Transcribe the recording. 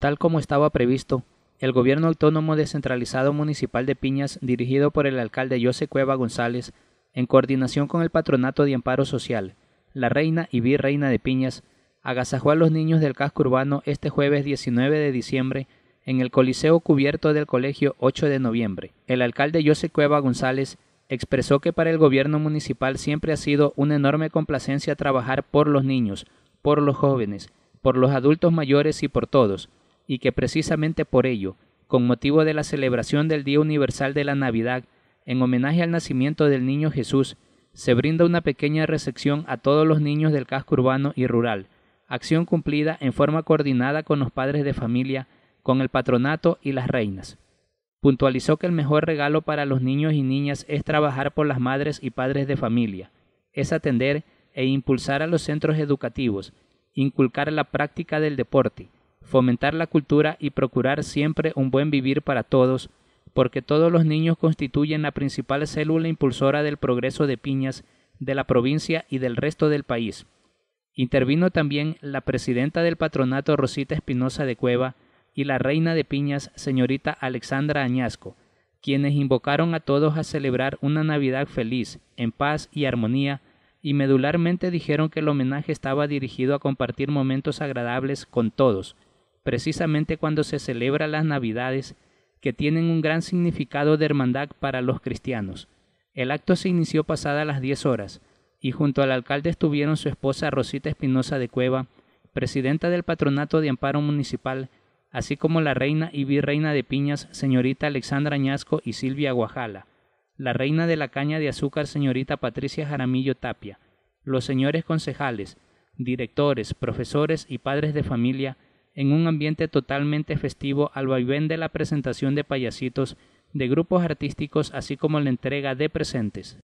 Tal como estaba previsto, el gobierno autónomo descentralizado municipal de Piñas, dirigido por el alcalde José Cueva González, en coordinación con el Patronato de Amparo Social, la Reina y Virreina de Piñas, agasajó a los niños del casco urbano este jueves 19 de diciembre en el Coliseo Cubierto del Colegio 8 de noviembre. El alcalde José Cueva González expresó que para el gobierno municipal siempre ha sido una enorme complacencia trabajar por los niños, por los jóvenes, por los adultos mayores y por todos, y que precisamente por ello, con motivo de la celebración del Día Universal de la Navidad, en homenaje al nacimiento del niño Jesús, se brinda una pequeña recepción a todos los niños del casco urbano y rural, acción cumplida en forma coordinada con los padres de familia, con el patronato y las reinas. Puntualizó que el mejor regalo para los niños y niñas es trabajar por las madres y padres de familia, es atender e impulsar a los centros educativos, inculcar la práctica del deporte, fomentar la cultura y procurar siempre un buen vivir para todos, porque todos los niños constituyen la principal célula impulsora del progreso de Piñas, de la provincia y del resto del país. Intervino también la presidenta del patronato Rosita Espinosa de Cueva y la reina de Piñas, señorita Alexandra Añasco, quienes invocaron a todos a celebrar una Navidad feliz, en paz y armonía, y medularmente dijeron que el homenaje estaba dirigido a compartir momentos agradables con todos, precisamente cuando se celebra las Navidades, que tienen un gran significado de hermandad para los cristianos. El acto se inició pasada las diez horas, y junto al alcalde estuvieron su esposa Rosita Espinosa de Cueva, presidenta del Patronato de Amparo Municipal, así como la reina y virreina de Piñas, señorita Alexandra Añasco y Silvia Guajala, la reina de la caña de azúcar, señorita Patricia Jaramillo Tapia, los señores concejales, directores, profesores y padres de familia, en un ambiente totalmente festivo al vaivén de la presentación de payasitos, de grupos artísticos, así como la entrega de presentes.